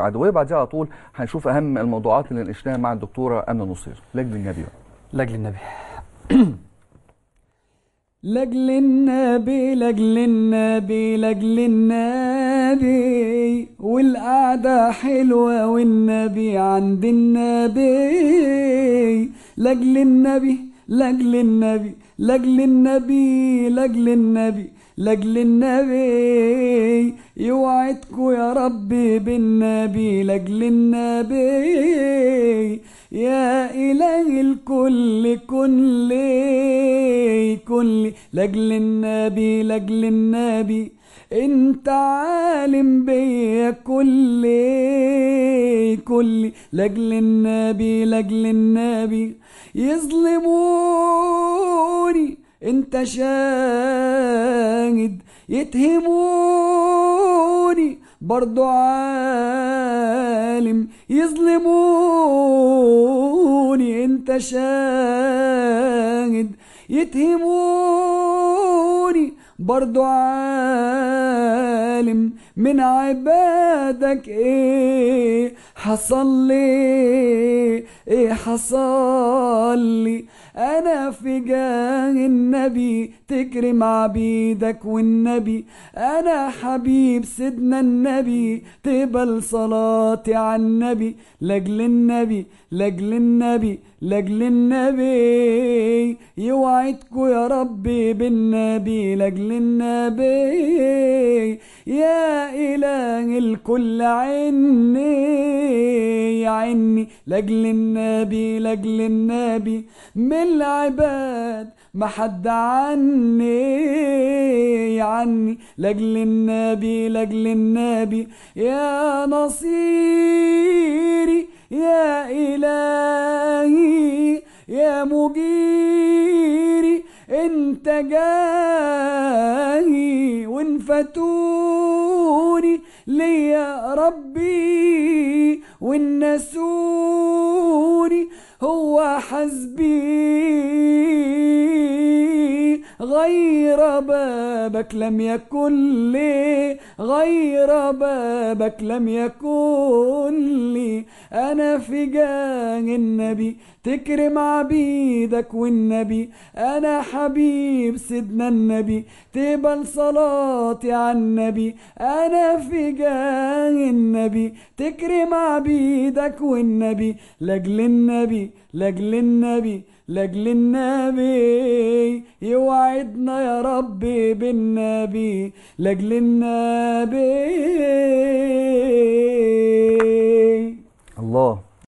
عدوية بعدها على طول هنشوف أهم الموضوعات اللي ناقشناها مع الدكتورة أمنة نصير لجل النبي لجل النبي لجل النبي لجل النبي لجل النبي والقعدة حلوة والنبي عند النبي لجل النبي لجل النبي لجل النبي لجل النبي لاجل النبي يوعدكوا يا ربي بالنبي لاجل النبي يا إله الكل كل كل لاجل النبي لاجل النبي انت عالم بيا كل كل لاجل النبي لاجل النبي يظلمون انت شاهد يتهموني برضو عالم يظلموني انت شاهد يتهموني برضو عالم من عبادك ايه حصل لي ايه حصل لي انا في جاه النبي تكرم عبيدك والنبي انا حبيب سيدنا النبي تقبل صلاتي على النبي لاجل النبي لاجل النبي لاجل النبي يوعدكوا يا ربي بالنبي لاجل النبي يا اله الكل عني عني لاجل النبي النبي لاجل النبي من العباد ما حد عني عني لاجل النبي لاجل النبي يا نصيري يا إلهي يا مجيب انت جاهي وانفتوني ليا ربي والنسوني هو حسبي غير بابك لم يكن لي غير بابك لم يكن لي أنا في جاه النبي تكرم عبيدك والنبي أنا حبيب سيدنا النبي تقبل صلاتي على النبي أنا في جاه النبي تكرم عبيدك والنبي لأجل النبي لأجل النبي لاجل النبي يوعدنا يا ربي بالنبي لاجل النبي